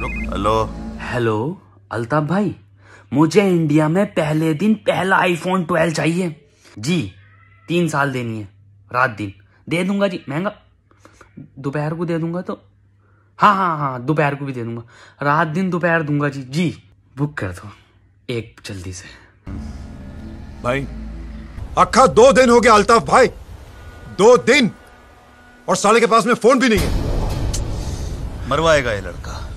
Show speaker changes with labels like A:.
A: hello hello Altaf भाई मुझे India में पहले दिन पहला आईफोन 12 चाहिए जी तीन साल देनी है रात दिन दे दूंगा जी महंगा दोपहर को दे दूंगा तो हाँ हाँ हाँ दोपहर को भी दे दूंगा रात दिन दोपहर दूंगा जी जी बुक कर दो एक जल्दी से भाई अखा दो दिन हो गया अल्ताफ भाई दो
B: दिन और साले के पास में फोन भी नहीं है
C: मरवाएगा ये लड़का